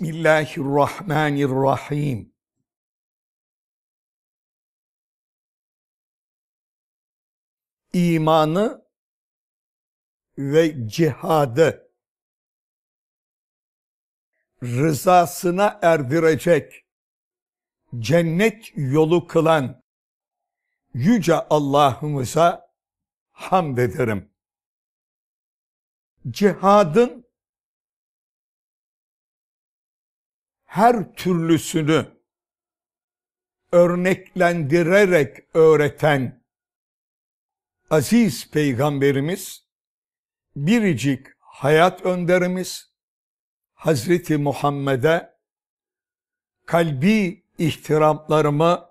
Bismillahirrahmanirrahim. İmanı ve cihadı rızasına erdirecek cennet yolu kılan yüce Allah'ımıza hamd ederim. Cihadın her türlüsünü örneklendirerek öğreten aziz peygamberimiz, biricik hayat önderimiz Hazreti Muhammed'e kalbi ihtiramlarımı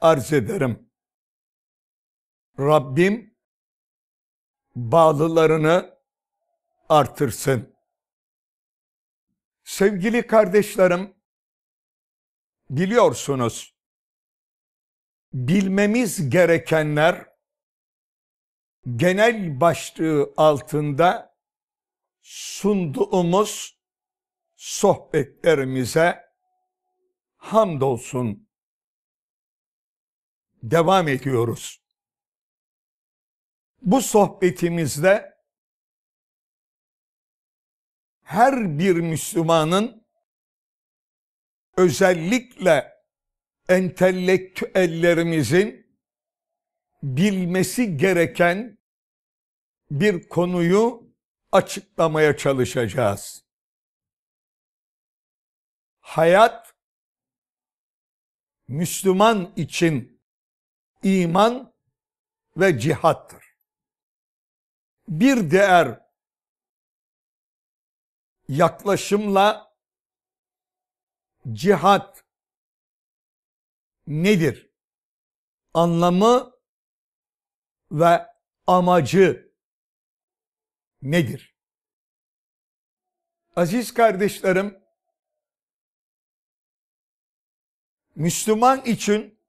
arz ederim. Rabbim bağlılarını artırsın. Sevgili kardeşlerim, biliyorsunuz bilmemiz gerekenler genel başlığı altında sunduğumuz sohbetlerimize hamdolsun devam ediyoruz. Bu sohbetimizde her bir Müslümanın özellikle entelektüellerimizin bilmesi gereken bir konuyu açıklamaya çalışacağız. Hayat Müslüman için iman ve cihattır. Bir değer yaklaşımla cihat nedir? Anlamı ve amacı nedir? Aziz kardeşlerim, Müslüman için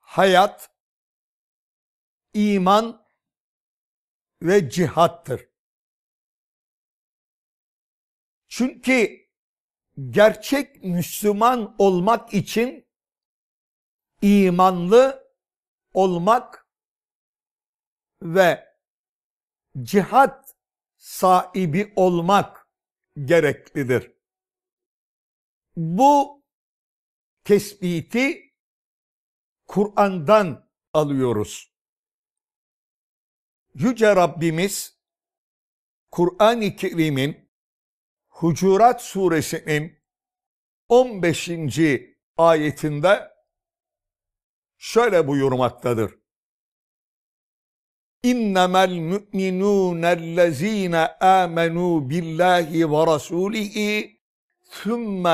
hayat, iman ve cihattır. Çünkü gerçek Müslüman olmak için imanlı olmak ve cihat sahibi olmak gereklidir. Bu tespiti Kur'an'dan alıyoruz. Yüce Rabbimiz Kur'an-ı Kerim'in Hucurat suresinin 15. ayetinde şöyle buyurmaktadır. اِنَّمَا الْمُؤْمِنُونَ الَّذ۪ينَ آمَنُوا بِاللّٰهِ وَرَسُولِهِ ثُمَّ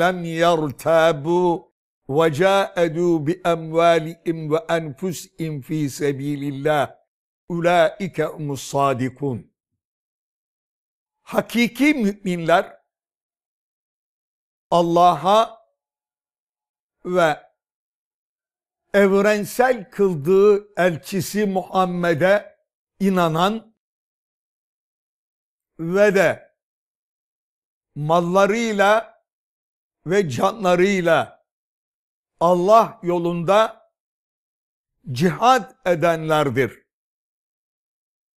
لَمْ يَرْتَابُوا وَجَاءَدُوا بِأَمْوَالِهِمْ وَاَنْفُسِهِمْ ف۪ي سَب۪يلِ اللّٰهِ اُولَٰئِكَ اُمُ الصَّادِقُونَ hakiki müminler Allah'a ve evrensel kıldığı elçisi Muhammed'e inanan ve de mallarıyla ve canlarıyla Allah yolunda cihad edenlerdir.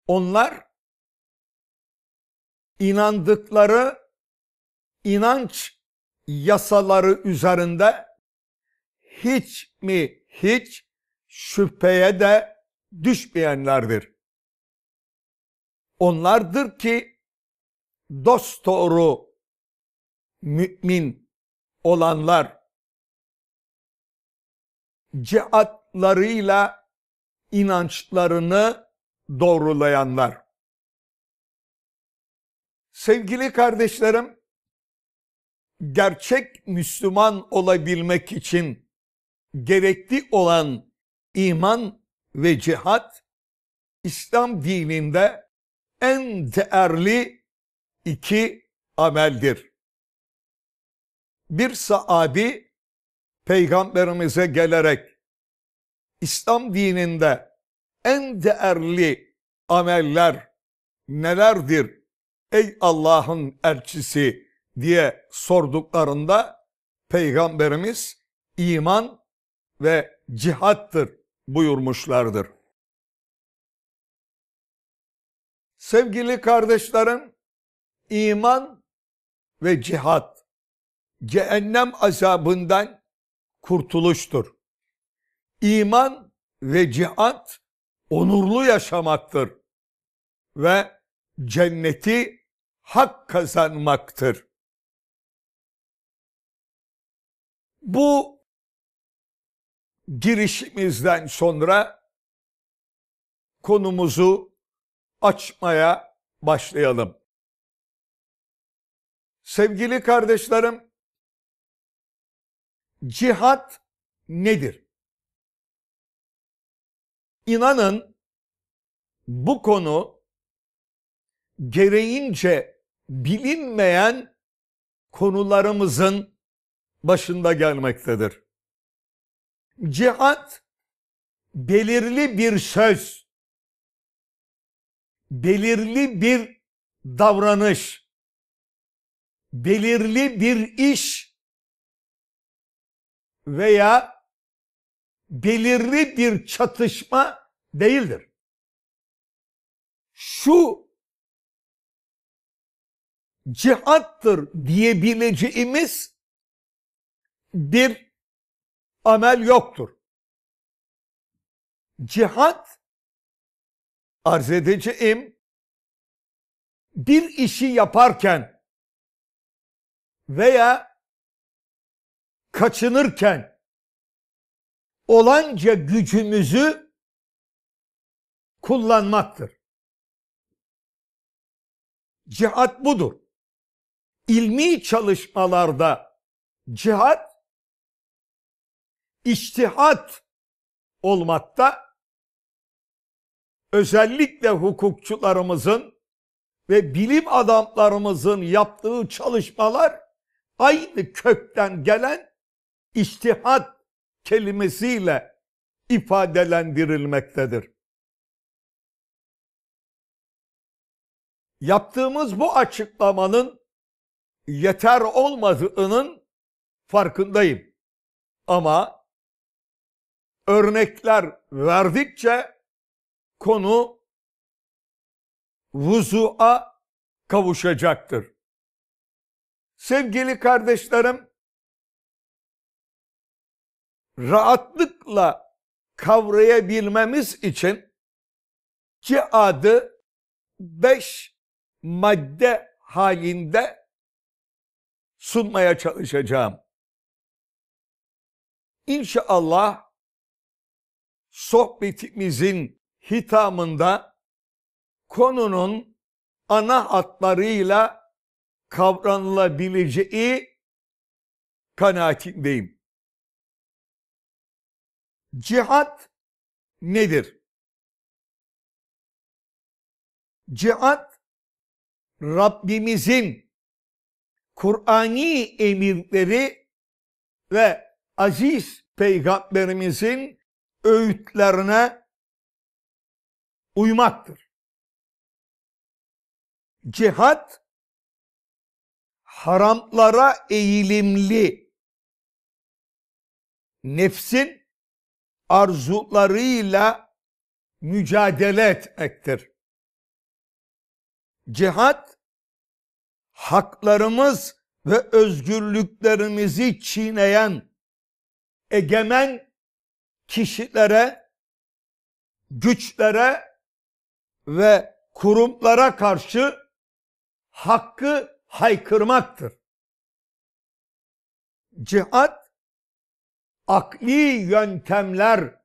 Onlar inandıkları inanç yasaları üzerinde hiç mi hiç şüpheye de düşmeyenlerdir. Onlardır ki dost doğru mümin olanlar cihatlarıyla inançlarını doğrulayanlar. Sevgili kardeşlerim, gerçek Müslüman olabilmek için gerekli olan iman ve cihat İslam dininde en değerli iki ameldir. Bir sahabi peygamberimize gelerek İslam dininde en değerli ameller nelerdir ey Allah'ın elçisi diye sorduklarında Peygamberimiz iman ve cihattır buyurmuşlardır. Sevgili kardeşlerim, iman ve cihat cehennem azabından kurtuluştur. İman ve cihat onurlu yaşamaktır ve cenneti hak kazanmaktır. Bu girişimizden sonra konumuzu açmaya başlayalım. Sevgili kardeşlerim, cihat nedir? İnanın bu konu gereğince bilinmeyen konularımızın başında gelmektedir. Cihat belirli bir söz, belirli bir davranış, belirli bir iş veya belirli bir çatışma değildir. Şu cihattır diyebileceğimiz bir amel yoktur. Cihat arz edeceğim bir işi yaparken veya kaçınırken olanca gücümüzü kullanmaktır. Cihat budur ilmi çalışmalarda cihat, iştihat olmakta özellikle hukukçularımızın ve bilim adamlarımızın yaptığı çalışmalar aynı kökten gelen iştihat kelimesiyle ifadelendirilmektedir. Yaptığımız bu açıklamanın yeter olmadığının farkındayım. Ama örnekler verdikçe konu vuzu'a kavuşacaktır. Sevgili kardeşlerim, rahatlıkla kavrayabilmemiz için cihadı beş madde halinde sunmaya çalışacağım. İnşallah sohbetimizin hitamında konunun ana hatlarıyla kavranılabileceği kanaatindeyim. Cihat nedir? Cihat Rabbimizin Kur'ani emirleri ve aziz peygamberimizin öğütlerine uymaktır. Cihat haramlara eğilimli nefsin arzularıyla mücadele etmektir. Cihat haklarımız ve özgürlüklerimizi çiğneyen egemen kişilere, güçlere ve kurumlara karşı hakkı haykırmaktır. Cihat akli yöntemler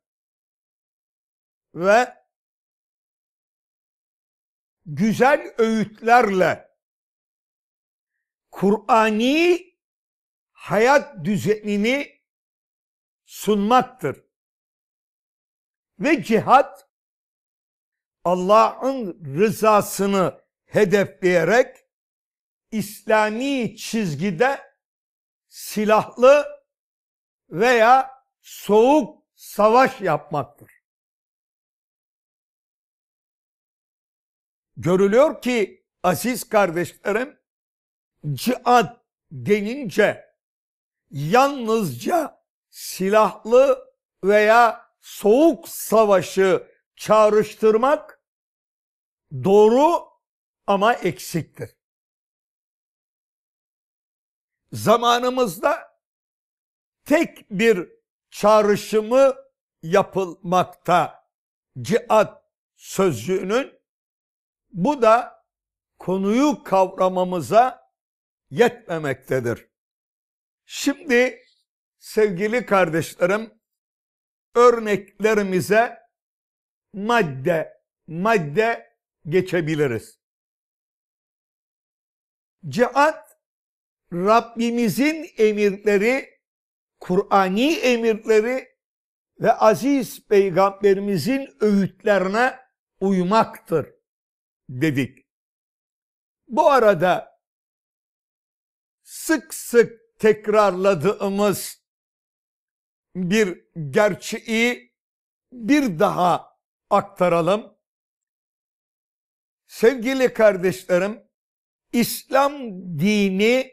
ve güzel öğütlerle Kur'ani hayat düzenini sunmaktır. Ve cihat Allah'ın rızasını hedefleyerek İslami çizgide silahlı veya soğuk savaş yapmaktır. Görülüyor ki aziz kardeşlerim cihat denince yalnızca silahlı veya soğuk savaşı çağrıştırmak doğru ama eksiktir. Zamanımızda tek bir çağrışımı yapılmakta cihat sözcüğünün bu da konuyu kavramamıza yetmemektedir. Şimdi sevgili kardeşlerim örneklerimize madde madde geçebiliriz. Cihat Rabbimizin emirleri, Kur'ani emirleri ve aziz peygamberimizin öğütlerine uymaktır dedik. Bu arada sık sık tekrarladığımız bir gerçeği bir daha aktaralım. Sevgili kardeşlerim, İslam dini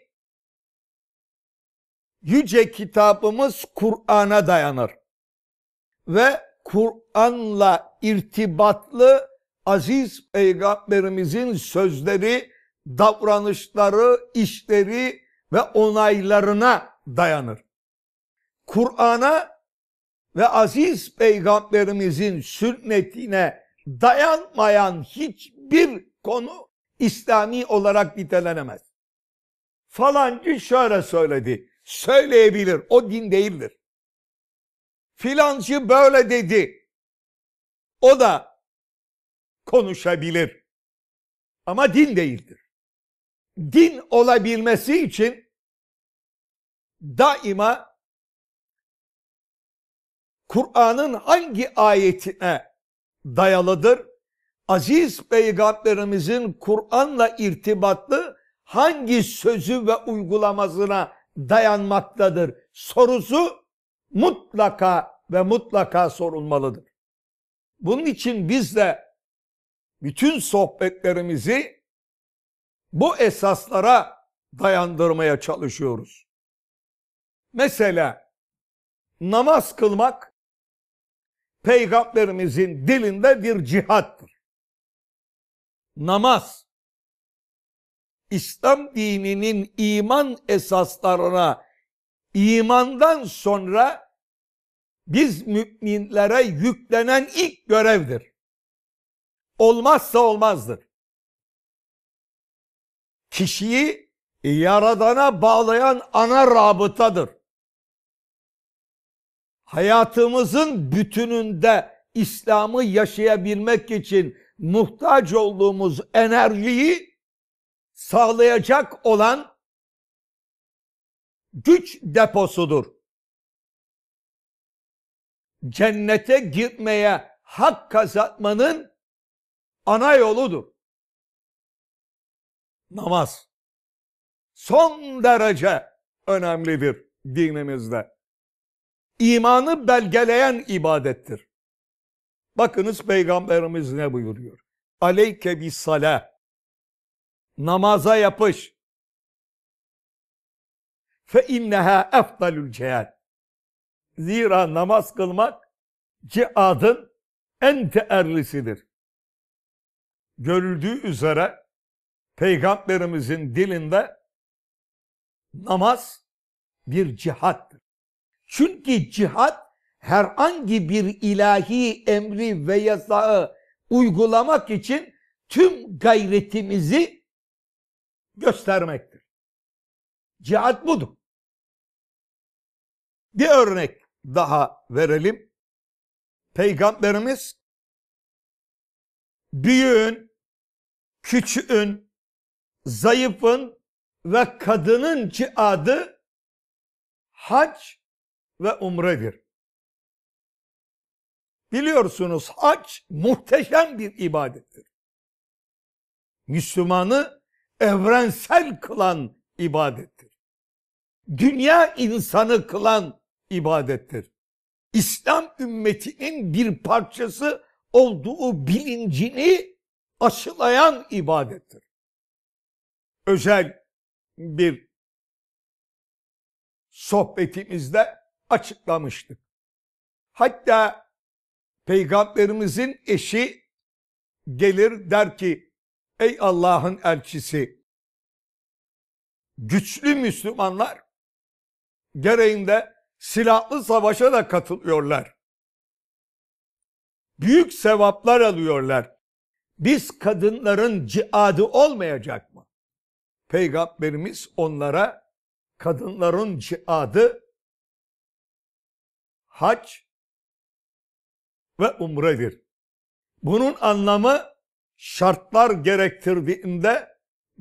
yüce kitabımız Kur'an'a dayanır. Ve Kur'an'la irtibatlı aziz peygamberimizin sözleri, davranışları, işleri, ve onaylarına dayanır. Kur'an'a ve aziz peygamberimizin sünnetine dayanmayan hiçbir konu İslami olarak nitelenemez. Falancı şöyle söyledi. Söyleyebilir. O din değildir. Filancı böyle dedi. O da konuşabilir. Ama din değildir din olabilmesi için daima Kur'an'ın hangi ayetine dayalıdır? Aziz Peygamberimizin Kur'an'la irtibatlı hangi sözü ve uygulamasına dayanmaktadır sorusu mutlaka ve mutlaka sorulmalıdır. Bunun için biz de bütün sohbetlerimizi bu esaslara dayandırmaya çalışıyoruz. Mesela namaz kılmak peygamberimizin dilinde bir cihattır. Namaz İslam dininin iman esaslarına imandan sonra biz müminlere yüklenen ilk görevdir. Olmazsa olmazdır kişiyi yaradana bağlayan ana rabıtadır. Hayatımızın bütününde İslam'ı yaşayabilmek için muhtaç olduğumuz enerjiyi sağlayacak olan güç deposudur. Cennete gitmeye hak kazatmanın ana yoludur namaz son derece önemlidir dinimizde. İmanı belgeleyen ibadettir. Bakınız Peygamberimiz ne buyuruyor? Aleyke bi sala. Namaza yapış. Fe inneha efdalül cihad. Zira namaz kılmak cihadın en değerlisidir. Görüldüğü üzere Peygamberimizin dilinde namaz bir cihattır. Çünkü cihat herhangi bir ilahi emri ve yasağı uygulamak için tüm gayretimizi göstermektir. Cihat budur. Bir örnek daha verelim. Peygamberimiz büyüğün, küçüğün, zayıfın ve kadının cihadı hac ve umredir. Biliyorsunuz hac muhteşem bir ibadettir. Müslümanı evrensel kılan ibadettir. Dünya insanı kılan ibadettir. İslam ümmetinin bir parçası olduğu bilincini aşılayan ibadettir özel bir sohbetimizde açıklamıştık. Hatta peygamberimizin eşi gelir der ki ey Allah'ın elçisi güçlü Müslümanlar gereğinde silahlı savaşa da katılıyorlar. Büyük sevaplar alıyorlar. Biz kadınların cihadı olmayacak mı? Peygamberimiz onlara kadınların cihadı hac ve umredir. Bunun anlamı şartlar gerektirdiğinde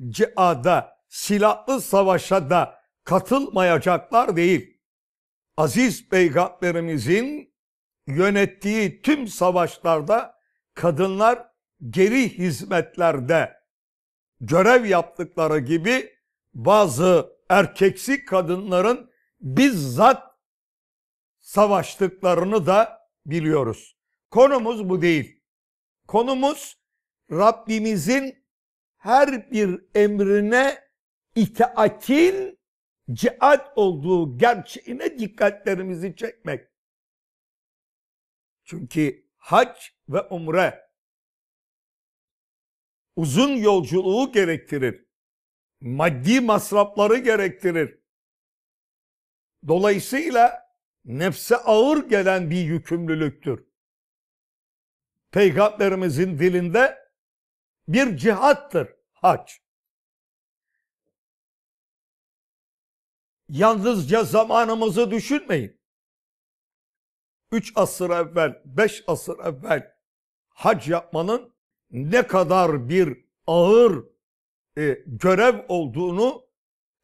cihada, silahlı savaşa da katılmayacaklar değil. Aziz Peygamberimizin yönettiği tüm savaşlarda kadınlar geri hizmetlerde görev yaptıkları gibi bazı erkeksi kadınların bizzat savaştıklarını da biliyoruz. Konumuz bu değil. Konumuz Rabbimizin her bir emrine itaatin cihat olduğu gerçeğine dikkatlerimizi çekmek. Çünkü hac ve umre uzun yolculuğu gerektirir. Maddi masrafları gerektirir. Dolayısıyla nefse ağır gelen bir yükümlülüktür. Peygamberimizin dilinde bir cihattır hac. Yalnızca zamanımızı düşünmeyin. Üç asır evvel, beş asır evvel hac yapmanın ne kadar bir ağır e, görev olduğunu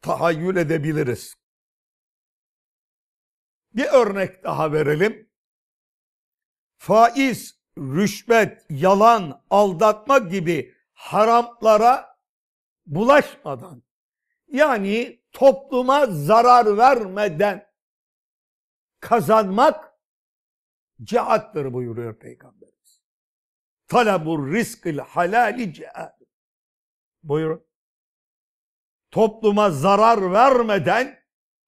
tahayyül edebiliriz. Bir örnek daha verelim. Faiz, rüşvet, yalan, aldatma gibi haramlara bulaşmadan yani topluma zarar vermeden kazanmak cihattır buyuruyor peygamber. Talabur rizkil halali cihad. Buyurun. Topluma zarar vermeden,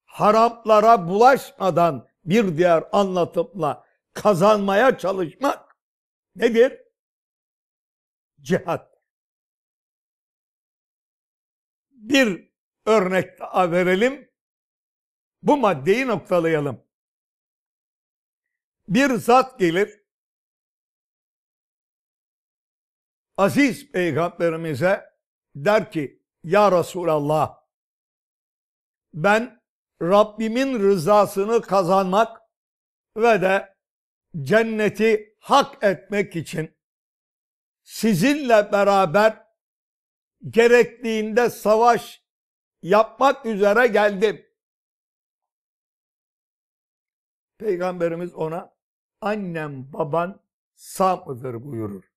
haraplara bulaşmadan bir diğer anlatımla kazanmaya çalışmak nedir? Cihat. Bir örnek daha verelim. Bu maddeyi noktalayalım. Bir zat gelir, aziz peygamberimize der ki ya Resulallah ben Rabbimin rızasını kazanmak ve de cenneti hak etmek için sizinle beraber gerektiğinde savaş yapmak üzere geldim. Peygamberimiz ona annem baban sağ mıdır buyurur.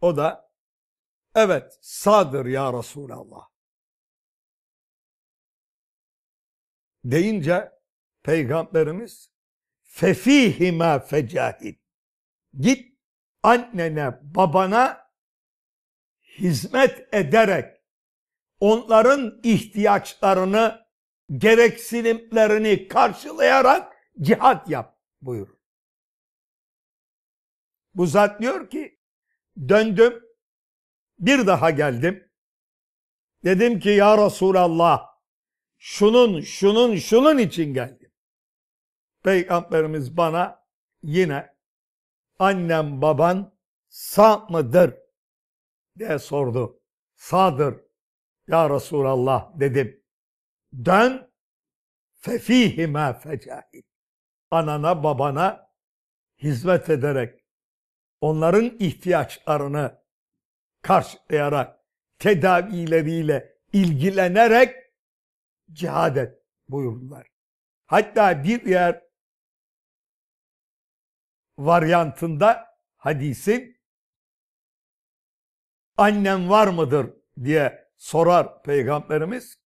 O da evet sadır ya Resulallah. Deyince Peygamberimiz fefihima fecahid. Git annene babana hizmet ederek onların ihtiyaçlarını gereksinimlerini karşılayarak cihat yap buyurur. Bu zat diyor ki Döndüm. Bir daha geldim. Dedim ki ya Resulallah şunun şunun şunun için geldim. Peygamberimiz bana yine annem baban sağ mıdır diye sordu. Sağdır ya Resulallah dedim. Dön fefihime fecahid. Anana babana hizmet ederek onların ihtiyaçlarını karşılayarak, tedavileriyle ilgilenerek cihad et buyurdular. Hatta bir yer varyantında hadisin annem var mıdır diye sorar peygamberimiz.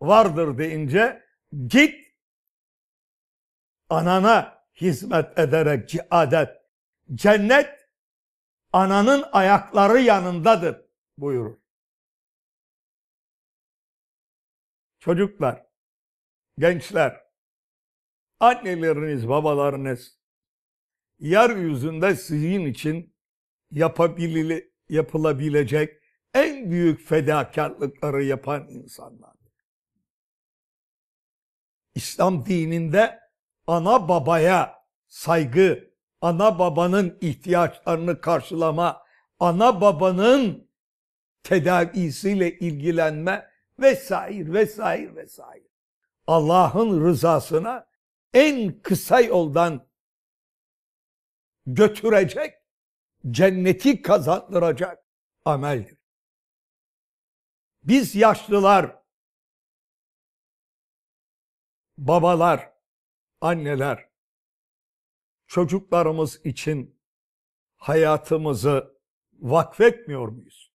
Vardır deyince git anana hizmet ederek cihadet, cennet ananın ayakları yanındadır buyurur. Çocuklar, gençler, anneleriniz, babalarınız yeryüzünde sizin için yapabili, yapılabilecek en büyük fedakarlıkları yapan insanlar. İslam dininde ana babaya saygı ana babanın ihtiyaçlarını karşılama, ana babanın tedavisiyle ilgilenme vesaire vesaire vesaire. Allah'ın rızasına en kısa yoldan götürecek, cenneti kazandıracak ameldir. Biz yaşlılar, babalar, anneler, çocuklarımız için hayatımızı vakfetmiyor muyuz?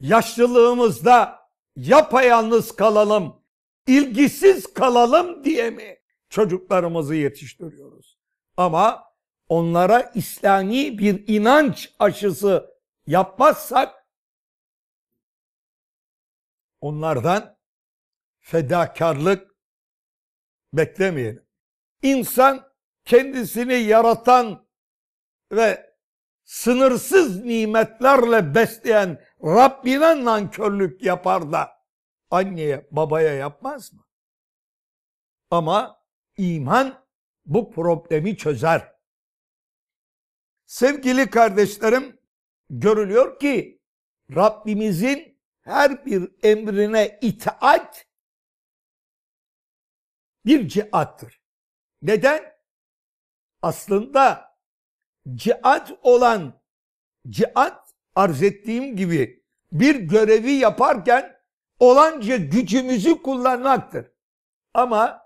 Yaşlılığımızda yapayalnız kalalım, ilgisiz kalalım diye mi çocuklarımızı yetiştiriyoruz? Ama onlara İslami bir inanç aşısı yapmazsak onlardan fedakarlık beklemeyelim. İnsan kendisini yaratan ve sınırsız nimetlerle besleyen Rabbine nankörlük yapar da anneye babaya yapmaz mı? Ama iman bu problemi çözer. Sevgili kardeşlerim görülüyor ki Rabbimizin her bir emrine itaat bir ciattır. Neden? Aslında cihat olan cihat arz ettiğim gibi bir görevi yaparken olanca gücümüzü kullanmaktır. Ama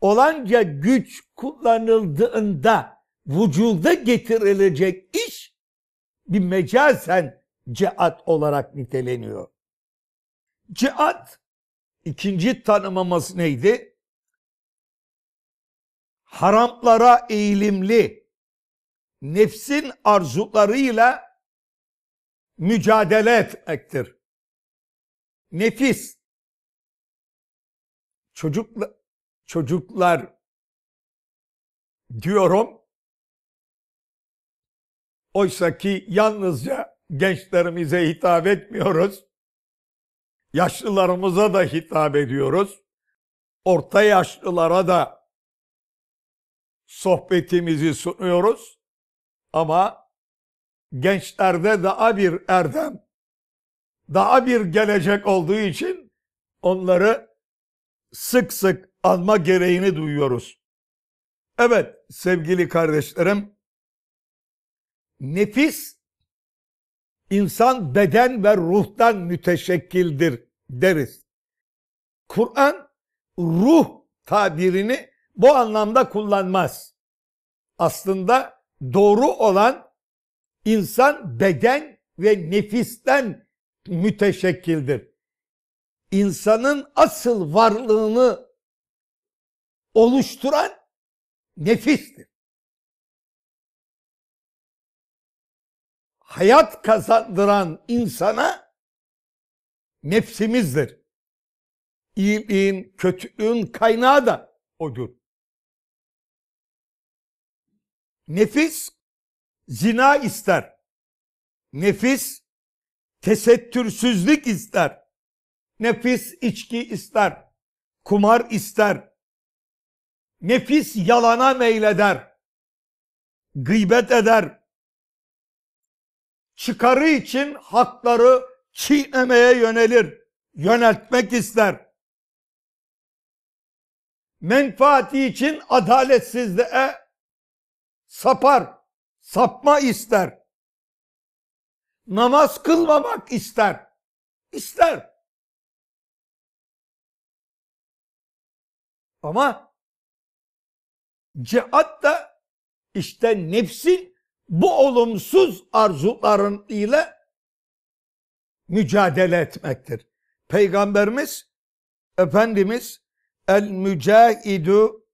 olanca güç kullanıldığında vücuda getirilecek iş bir mecazen cihat olarak niteleniyor. Cihat ikinci tanımımız neydi? haramlara eğilimli, nefsin arzularıyla mücadele etmektir. Nefis, çocuk, çocuklar diyorum, oysa ki yalnızca gençlerimize hitap etmiyoruz, yaşlılarımıza da hitap ediyoruz, orta yaşlılara da sohbetimizi sunuyoruz. Ama gençlerde daha bir erdem, daha bir gelecek olduğu için onları sık sık alma gereğini duyuyoruz. Evet sevgili kardeşlerim, nefis insan beden ve ruhtan müteşekkildir deriz. Kur'an ruh tabirini bu anlamda kullanmaz. Aslında doğru olan insan beden ve nefisten müteşekkildir. İnsanın asıl varlığını oluşturan nefistir. Hayat kazandıran insana nefsimizdir. İyiliğin, kötülüğün kaynağı da odur. Nefis zina ister. Nefis tesettürsüzlük ister. Nefis içki ister. Kumar ister. Nefis yalana meyleder. Gıybet eder. Çıkarı için hakları çiğnemeye yönelir. Yöneltmek ister. Menfaati için adaletsizliğe sapar, sapma ister. Namaz kılmamak ister. İster. Ama cihat da işte nefsin bu olumsuz arzuların ile mücadele etmektir. Peygamberimiz Efendimiz el mücahidu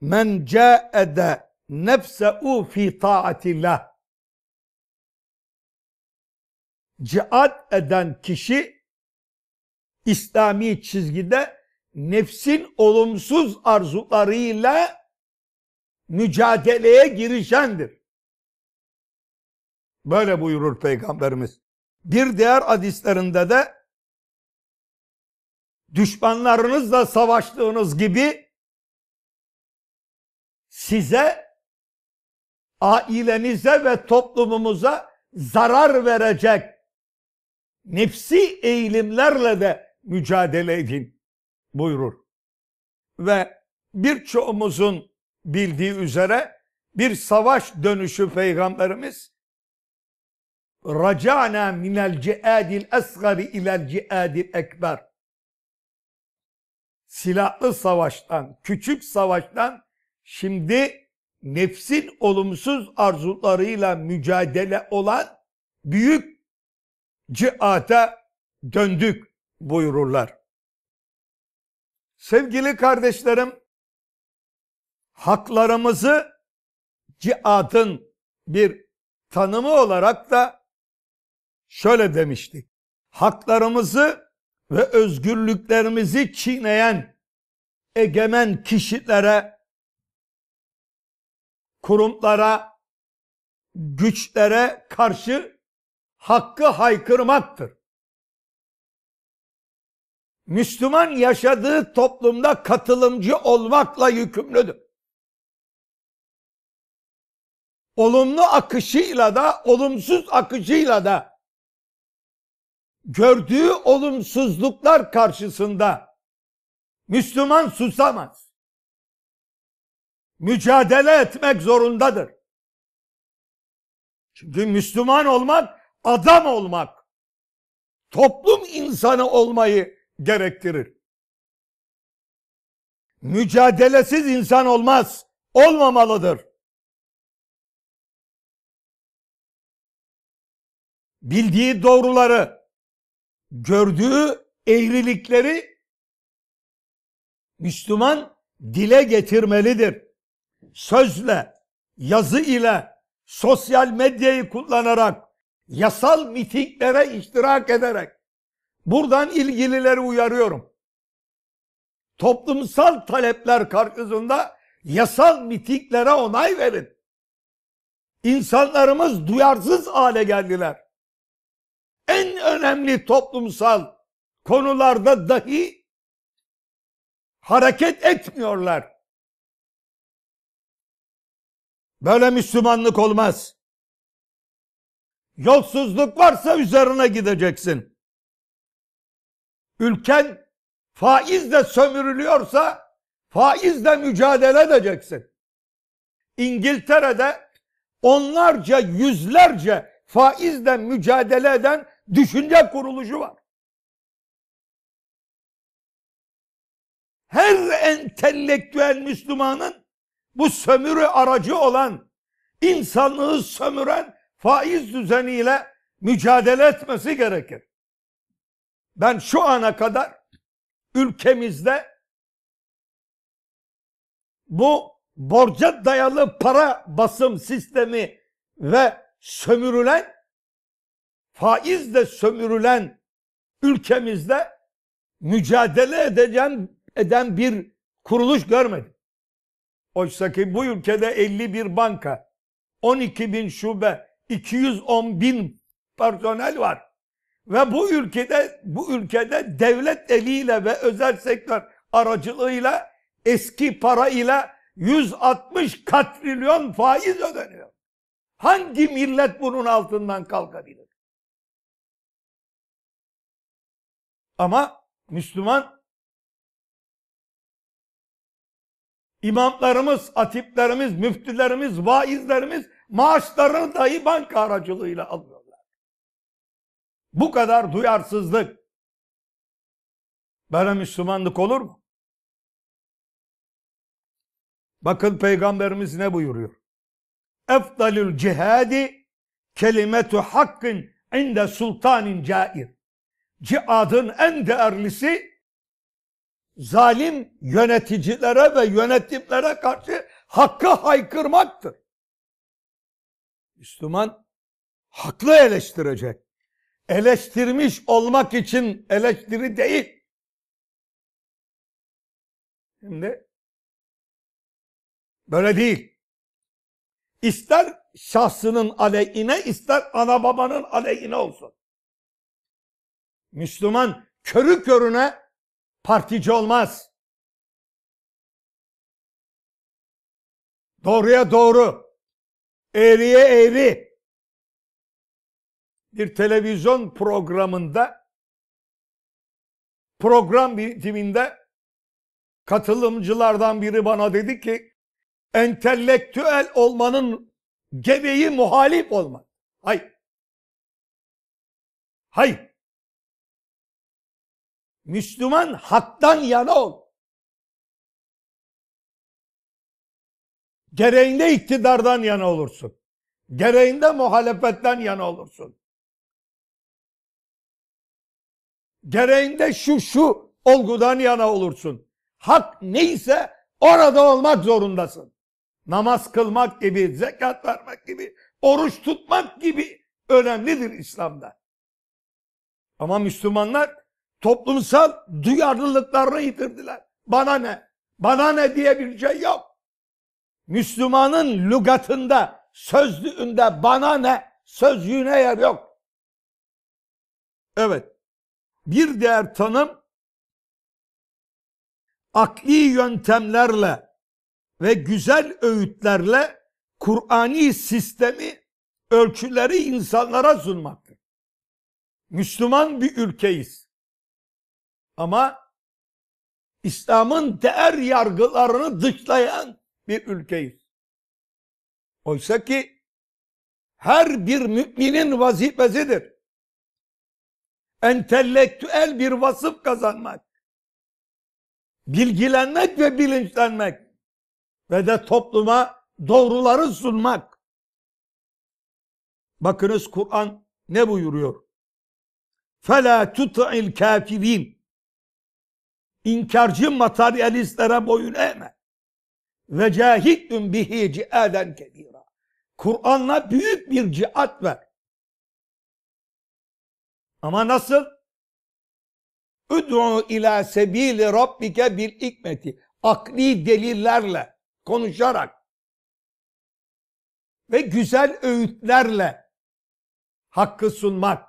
men caede nefse'u fi taatillah. Cihat eden kişi İslami çizgide nefsin olumsuz arzularıyla mücadeleye girişendir. Böyle buyurur Peygamberimiz. Bir diğer hadislerinde de düşmanlarınızla savaştığınız gibi size ailenize ve toplumumuza zarar verecek nefsi eğilimlerle de mücadele edin buyurur. Ve birçoğumuzun bildiği üzere bir savaş dönüşü peygamberimiz Racana minel ciadil esgari ilel ciadil ekber silahlı savaştan, küçük savaştan şimdi nefsin olumsuz arzularıyla mücadele olan büyük cihata döndük buyururlar. Sevgili kardeşlerim, haklarımızı cihatın bir tanımı olarak da şöyle demiştik. Haklarımızı ve özgürlüklerimizi çiğneyen egemen kişilere kurumlara, güçlere karşı hakkı haykırmaktır. Müslüman yaşadığı toplumda katılımcı olmakla yükümlüdür. Olumlu akışıyla da, olumsuz akışıyla da gördüğü olumsuzluklar karşısında Müslüman susamaz mücadele etmek zorundadır. Çünkü Müslüman olmak adam olmak, toplum insanı olmayı gerektirir. Mücadelesiz insan olmaz, olmamalıdır. Bildiği doğruları, gördüğü eğrilikleri Müslüman dile getirmelidir sözle, yazı ile, sosyal medyayı kullanarak, yasal mitinglere iştirak ederek buradan ilgilileri uyarıyorum. Toplumsal talepler karşısında yasal mitinglere onay verin. İnsanlarımız duyarsız hale geldiler. En önemli toplumsal konularda dahi hareket etmiyorlar. Böyle Müslümanlık olmaz. Yolsuzluk varsa üzerine gideceksin. Ülken faizle sömürülüyorsa faizle mücadele edeceksin. İngiltere'de onlarca yüzlerce faizle mücadele eden düşünce kuruluşu var. Her entelektüel Müslümanın bu sömürü aracı olan insanlığı sömüren faiz düzeniyle mücadele etmesi gerekir. Ben şu ana kadar ülkemizde bu borca dayalı para basım sistemi ve sömürülen faizle sömürülen ülkemizde mücadele edeceğim eden bir kuruluş görmedim. Oysa ki bu ülkede 51 banka, 12 bin şube, 210 bin personel var. Ve bu ülkede bu ülkede devlet eliyle ve özel sektör aracılığıyla eski para ile 160 katrilyon faiz ödeniyor. Hangi millet bunun altından kalkabilir? Ama Müslüman İmamlarımız, atiplerimiz, müftülerimiz, vaizlerimiz maaşlarını dahi banka aracılığıyla alıyorlar. Bu kadar duyarsızlık. Böyle Müslümanlık olur mu? Bakın Peygamberimiz ne buyuruyor? Efdalül cihadi kelimetu hakkın inde sultanin cair. Cihadın en değerlisi zalim yöneticilere ve yönetimlere karşı hakkı haykırmaktır. Müslüman haklı eleştirecek. Eleştirmiş olmak için eleştiri değil. Şimdi böyle değil. İster şahsının aleyhine ister ana babanın aleyhine olsun. Müslüman körü körüne partici olmaz. Doğruya doğru, eğriye eğri bir televizyon programında program bitiminde katılımcılardan biri bana dedi ki entelektüel olmanın gebeği muhalif olmak. Hayır. Hayır. Müslüman haktan yana ol. Gereğinde iktidardan yana olursun. Gereğinde muhalefetten yana olursun. Gereğinde şu şu olgudan yana olursun. Hak neyse orada olmak zorundasın. Namaz kılmak gibi, zekat vermek gibi, oruç tutmak gibi önemlidir İslam'da. Ama Müslümanlar toplumsal duyarlılıklarını yitirdiler. Bana ne? Bana ne diye bir şey yok. Müslümanın lügatında, sözlüğünde bana ne, sözlüğüne yer yok. Evet. Bir diğer tanım akli yöntemlerle ve güzel öğütlerle Kur'ani sistemi ölçüleri insanlara sunmaktır. Müslüman bir ülkeyiz. Ama İslam'ın değer yargılarını dışlayan bir ülkeyiz. Oysa ki her bir müminin vazifesidir. Entelektüel bir vasıf kazanmak. Bilgilenmek ve bilinçlenmek. Ve de topluma doğruları sunmak. Bakınız Kur'an ne buyuruyor? فَلَا تُطَعِ الْكَافِر۪ينَ inkarcı materyalistlere boyun eğme. Ve cahidun bihi cihaden kedira. Kur'an'la büyük bir cihat ver. Ama nasıl? Üd'u ila sebili rabbike bil hikmeti. Akli delillerle, konuşarak ve güzel öğütlerle hakkı sunmak.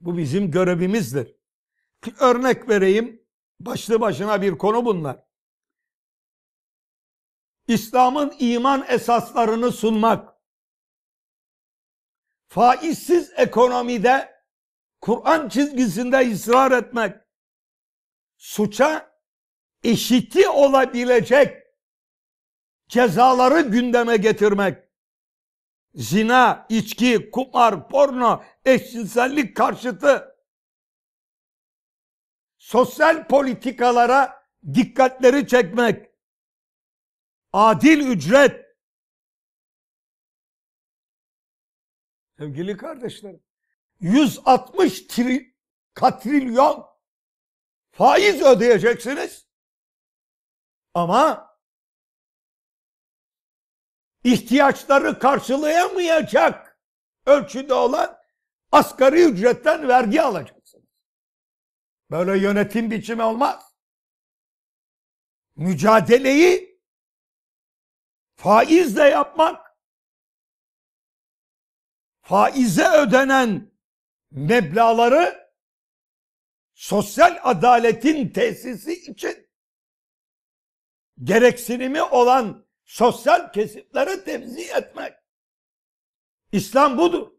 Bu bizim görevimizdir. Örnek vereyim. Başlı başına bir konu bunlar. İslam'ın iman esaslarını sunmak. Faizsiz ekonomide Kur'an çizgisinde ısrar etmek. Suça eşiti olabilecek cezaları gündeme getirmek. Zina, içki, kumar, porno, eşcinsellik karşıtı sosyal politikalara dikkatleri çekmek, adil ücret. Sevgili kardeşlerim, 160 tri, katrilyon faiz ödeyeceksiniz. Ama ihtiyaçları karşılayamayacak ölçüde olan asgari ücretten vergi alacak. Böyle yönetim biçimi olmaz. Mücadeleyi faizle yapmak, faize ödenen meblaları sosyal adaletin tesisi için gereksinimi olan sosyal kesimlere temsil etmek. İslam budur.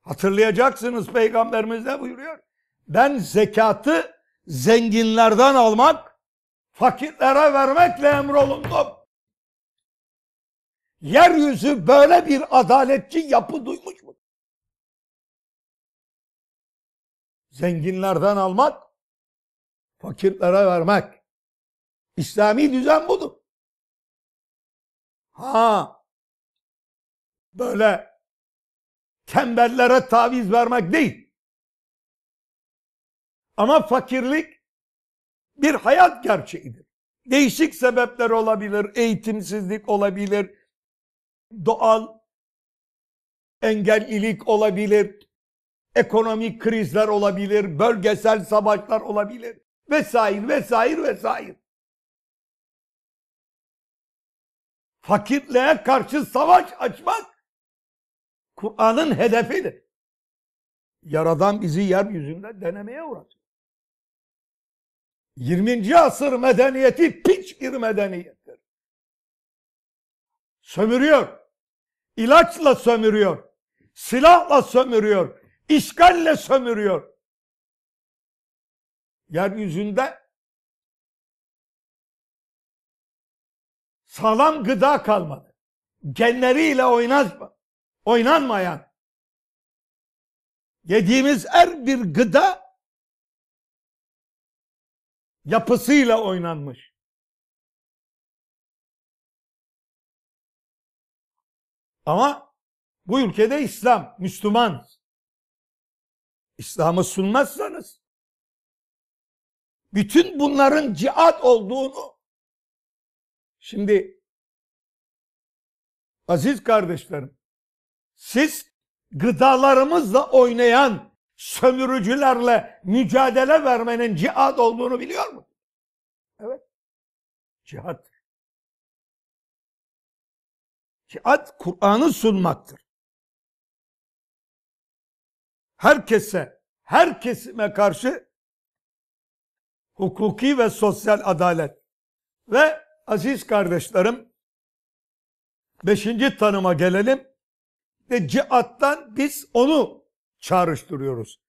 Hatırlayacaksınız peygamberimiz ne buyuruyor? ben zekatı zenginlerden almak, fakirlere vermekle emrolundum. Yeryüzü böyle bir adaletçi yapı duymuş mu? Zenginlerden almak, fakirlere vermek. İslami düzen budur. Ha, böyle tembellere taviz vermek değil ama fakirlik bir hayat gerçeğidir. Değişik sebepler olabilir, eğitimsizlik olabilir, doğal engellilik olabilir, ekonomik krizler olabilir, bölgesel savaşlar olabilir vesaire vesaire vesaire. Fakirliğe karşı savaş açmak Kur'an'ın hedefidir. Yaradan bizi yeryüzünde denemeye uğratıyor. 20. asır medeniyeti piç bir medeniyettir. Sömürüyor. İlaçla sömürüyor. Silahla sömürüyor. işgalle sömürüyor. Yeryüzünde sağlam gıda kalmadı. Genleriyle oynanma, oynanmayan yediğimiz her bir gıda yapısıyla oynanmış. Ama bu ülkede İslam, Müslüman. İslam'ı sunmazsanız bütün bunların cihat olduğunu şimdi aziz kardeşlerim siz gıdalarımızla oynayan sömürücülerle mücadele vermenin cihad olduğunu biliyor mu? Evet. Cihad. Cihad Kur'an'ı sunmaktır. Herkese, her kesime karşı hukuki ve sosyal adalet. Ve aziz kardeşlerim, beşinci tanıma gelelim. De cihattan biz onu çağrıştırıyoruz.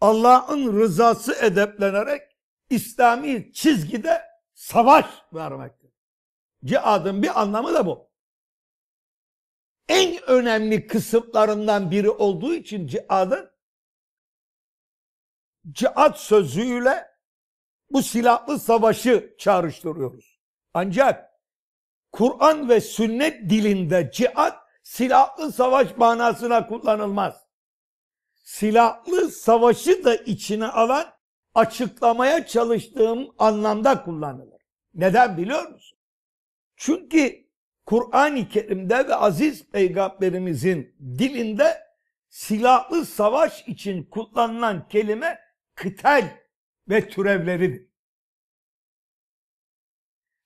Allah'ın rızası edeplenerek İslami çizgide savaş vermektir. Cihadın bir anlamı da bu. En önemli kısımlarından biri olduğu için cihadın cihad sözüyle bu silahlı savaşı çağrıştırıyoruz. Ancak Kur'an ve sünnet dilinde cihat silahlı savaş manasına kullanılmaz silahlı savaşı da içine alan açıklamaya çalıştığım anlamda kullanılır. Neden biliyor musun? Çünkü Kur'an-ı Kerim'de ve aziz peygamberimizin dilinde silahlı savaş için kullanılan kelime kıtel ve türevleridir.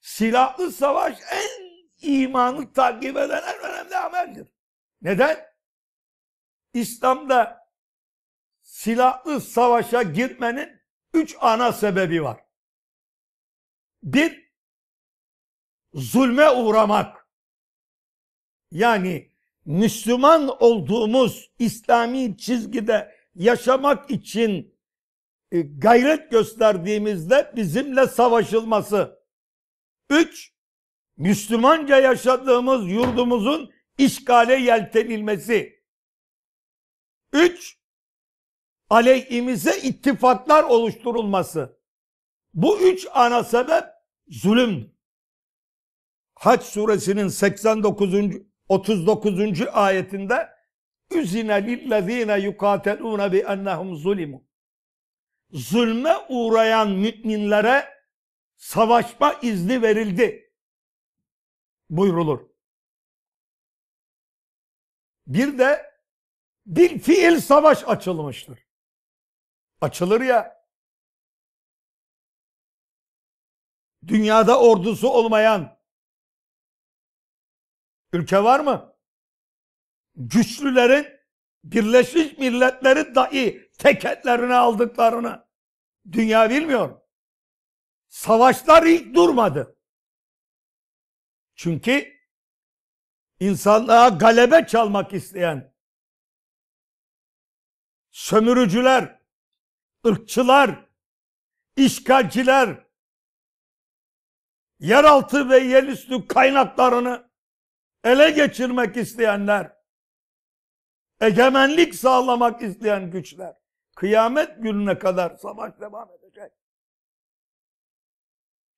Silahlı savaş en imanı takip eden en önemli ameldir. Neden? İslam'da silahlı savaşa girmenin üç ana sebebi var. Bir, zulme uğramak. Yani Müslüman olduğumuz İslami çizgide yaşamak için e, gayret gösterdiğimizde bizimle savaşılması. Üç, Müslümanca yaşadığımız yurdumuzun işgale yeltenilmesi. Üç, aleyhimize ittifaklar oluşturulması. Bu üç ana sebep zulüm. Haç suresinin 89. 39. ayetinde üzine lillezine yukatelune bi ennehum zulimu. Zulme uğrayan müminlere savaşma izni verildi buyrulur. Bir de bir fiil savaş açılmıştır. Açılır ya. Dünyada ordusu olmayan ülke var mı? Güçlülerin Birleşmiş Milletleri dahi teketlerini aldıklarını dünya bilmiyor. Savaşlar ilk durmadı. Çünkü insanlığa galebe çalmak isteyen sömürücüler ırkçılar, işgalciler, yeraltı ve yerüstü kaynaklarını ele geçirmek isteyenler, egemenlik sağlamak isteyen güçler, kıyamet gününe kadar savaş devam edecek.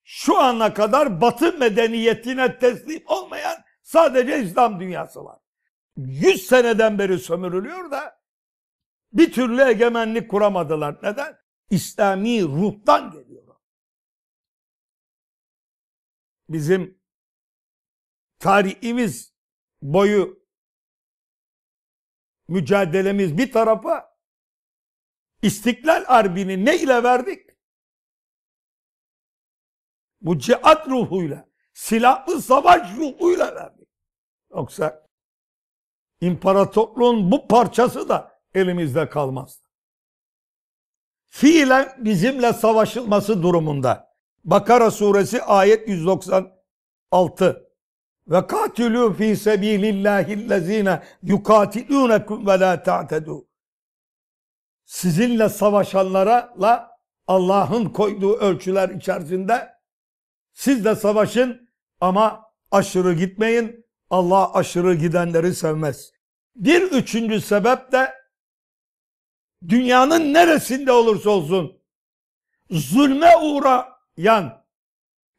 Şu ana kadar batı medeniyetine teslim olmayan sadece İslam dünyası var. 100 seneden beri sömürülüyor da bir türlü egemenlik kuramadılar. Neden? İslami ruhtan geliyor. Bizim tarihimiz boyu mücadelemiz bir tarafa İstiklal Harbi'ni ne ile verdik? Bu cihat ruhuyla, silahlı savaş ruhuyla verdik. Yoksa imparatorluğun bu parçası da elimizde kalmaz. Fiilen bizimle savaşılması durumunda. Bakara suresi ayet 196 ve fi fî sebîlillâhillezîne yukâtilûnekum ve lâ ta'tedû. Sizinle savaşanlara la Allah'ın koyduğu ölçüler içerisinde siz de savaşın ama aşırı gitmeyin. Allah aşırı gidenleri sevmez. Bir üçüncü sebep de dünyanın neresinde olursa olsun zulme uğrayan,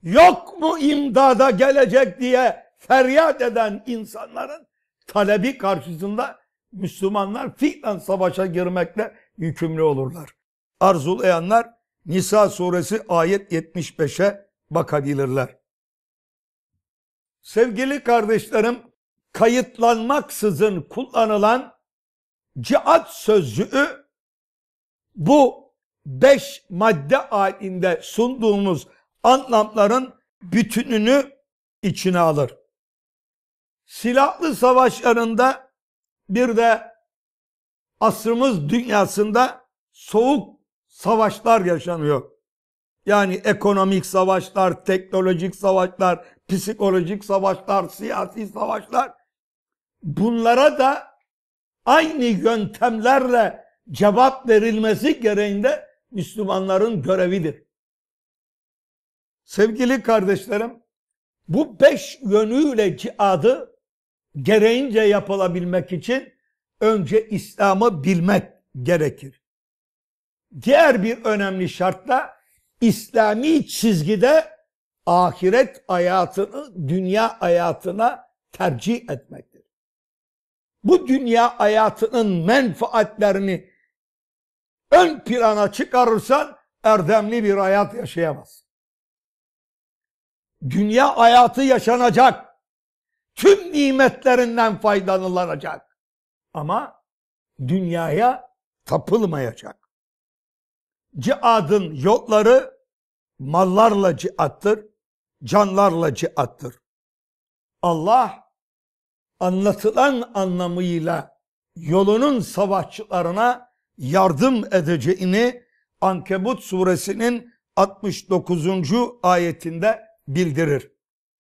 yok mu imdada gelecek diye feryat eden insanların talebi karşısında Müslümanlar fiilen savaşa girmekle yükümlü olurlar. Arzulayanlar Nisa suresi ayet 75'e bakabilirler. Sevgili kardeşlerim, kayıtlanmaksızın kullanılan cihat sözcüğü bu beş madde halinde sunduğumuz anlamların bütününü içine alır. Silahlı savaşlarında bir de asrımız dünyasında soğuk savaşlar yaşanıyor. Yani ekonomik savaşlar, teknolojik savaşlar, psikolojik savaşlar, siyasi savaşlar. Bunlara da aynı yöntemlerle cevap verilmesi gereğinde Müslümanların görevidir. Sevgili kardeşlerim, bu beş yönüyle cihadı gereğince yapılabilmek için önce İslam'ı bilmek gerekir. Diğer bir önemli şartla İslami çizgide ahiret hayatını dünya hayatına tercih etmektir. Bu dünya hayatının menfaatlerini ön plana çıkarırsan erdemli bir hayat yaşayamaz. Dünya hayatı yaşanacak. Tüm nimetlerinden faydalanılacak. Ama dünyaya tapılmayacak. Cihadın yolları mallarla cihattır, canlarla cihattır. Allah anlatılan anlamıyla yolunun savaşçılarına yardım edeceğini Ankebut suresinin 69. ayetinde bildirir.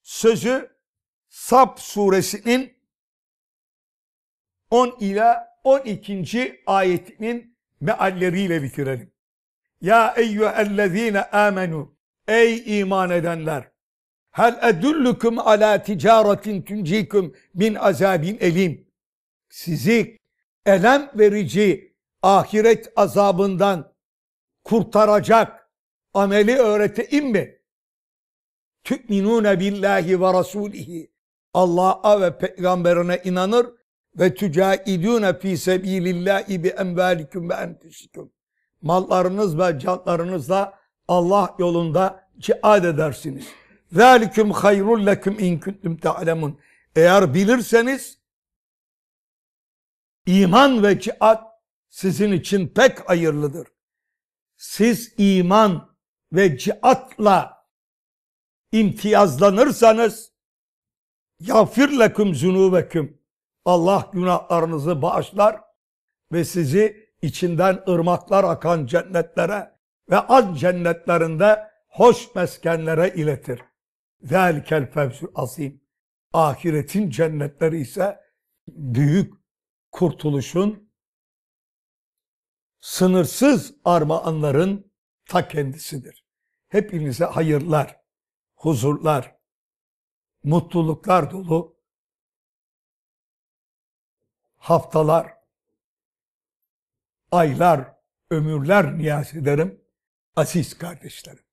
Sözü Sap suresinin 10 ile 12. ayetinin mealleriyle bitirelim. Ya eyyühellezine amenu Ey iman edenler! Hel edullukum ala ticaretin tuncikum min azabin elim. Sizi elem verici ahiret azabından kurtaracak ameli öğreteyim mi? Tü'minûne billahi ve rasûlihi. Allah'a ve peygamberine inanır ve tücahidûne fî sebîlillâhi bi envâlikum ve enfüsikum. Mallarınız ve canlarınızla Allah yolunda cihad edersiniz. ذَٰلِكُمْ خَيْرٌ leküm اِنْ كُنْتُمْ تَعْلَمُونَ Eğer bilirseniz iman ve cihat sizin için pek hayırlıdır. Siz iman ve ciatla imtiyazlanırsanız yafir leküm zunubeküm Allah günahlarınızı bağışlar ve sizi içinden ırmaklar akan cennetlere ve az cennetlerinde hoş meskenlere iletir. Velkel fevzül azim. Ahiretin cennetleri ise büyük kurtuluşun sınırsız armağanların ta kendisidir. Hepinize hayırlar, huzurlar, mutluluklar dolu haftalar, aylar, ömürler niyaz ederim aziz kardeşlerim.